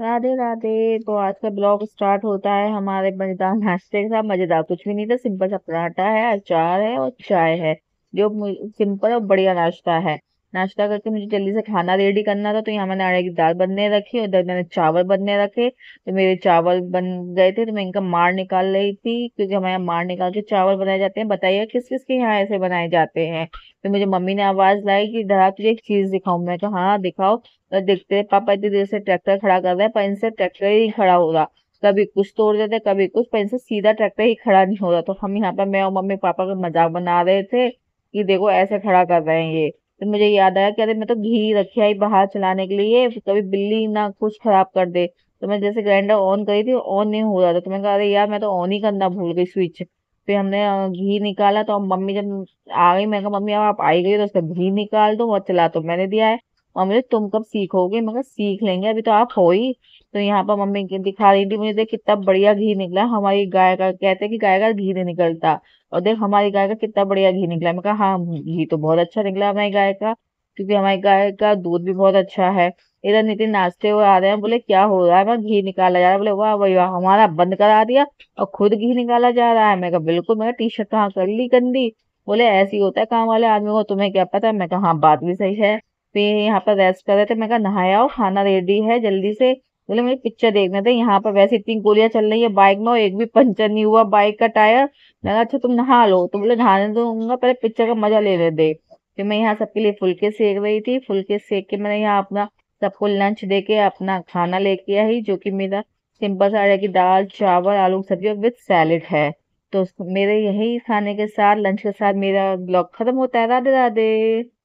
राधे राधे तो आज का ब्लॉग स्टार्ट होता है हमारे मजेदार नाश्ते के साथ मजेदार कुछ भी नहीं था सिंपल सा पराठा है अचार है और चाय है जो सिंपल और बढ़िया नाश्ता है नाश्ता करके मुझे जल्दी से खाना रेडी करना था तो यहाँ मैंने अड़े की दाल बनने रखी उधर मैंने चावल बनने रखे तो मेरे चावल बन गए थे तो मैं इनका मार निकाल रही थी क्योंकि हमारे यहाँ मार निकाल के चावल बनाए जाते हैं बताइए किस किस के यहाँ ऐसे बनाए जाते हैं तो मुझे मम्मी ने आवाज लाई कि दादा तुझे एक चीज दिखाऊ मैं तो हाँ दिखाओ तो देखते पापा इतनी देर से ट्रैक्टर खड़ा कर रहे हैं पर इनसे ट्रैक्टर ही खड़ा हो रहा कभी कुछ तोड़ देते कभी कुछ पर इनसे सीधा ट्रैक्टर ही खड़ा नहीं हो रहा तो हम यहाँ पर मैं और मम्मी पापा का मजाक बना रहे थे कि देखो ऐसे खड़ा कर रहे हैं ये फिर तो मुझे याद आया कि अरे मैं तो घी रखी आई बाहर चलाने के लिए कभी बिल्ली ना कुछ खराब कर दे तो मैं जैसे ग्राइंडर ऑन करी थी ऑन नहीं हो रहा था तो मैंने कहा अरे यार मैं तो ऑन ही करना भूल गई स्विच फिर हमने घी निकाला तो मम्मी जब आ गई मैं कहा मम्मी अब आप आई गई तो उसका घी निकाल दो और चला तो मैंने दिया है और मुझे तुम कब सीखोगे मगर सीख लेंगे अभी तो आप हो ही तो यहाँ पर मम्मी दिखा रही थी मुझे देख कितना बढ़िया घी निकला हमारी गाय का कहते हैं कि गाय का घी नहीं निकलता और देख हमारी गाय का कितना बढ़िया घी निकला मैं कहा हाँ घी तो बहुत अच्छा निकला हमारी गाय का क्योंकि हमारी गाय का दूध भी बहुत अच्छा है इधर नितिन नाचते हुए आ रहे हैं बोले क्या हो रहा है मैं घी निकाला जा रहा है बोले वाह वही वाह हमारा बंद करा दिया और खुद घी निकाला जा रहा है मैं कहा बिल्कुल मैं टी शर्ट कहाँ तो कर ली गंदी बोले ऐसी होता है काम वाले आदमी को तुम्हें क्या पता मैं कहा हाँ बात भी सही है पे यहाँ पर रेस्ट कर रहे थे मैं कहा नहाया हो खाना रेडी है जल्दी से बोले मुझे पिक्चर देखने थे यहाँ पर वैसे इतनी गोलियां चल रही है बाइक में और एक भी पंचर नहीं हुआ बाइक का टायर मैं अच्छा तुम नहा लो तो बोले नहाने दूंगा पहले पिक्चर का मजा ले रहे थे फिर मैं यहाँ सबके लिए फुलके सेक रही थी फुलके सेक के मैंने यहाँ अपना सबको लंच दे के अपना खाना लेके आई जो कि मेरा सिंपल सा की दाल चावल आलू सब्जी और विथ सैलड है तो मेरे यही खाने के साथ लंच के साथ मेरा ब्लॉग खत्म होता है राधे राधे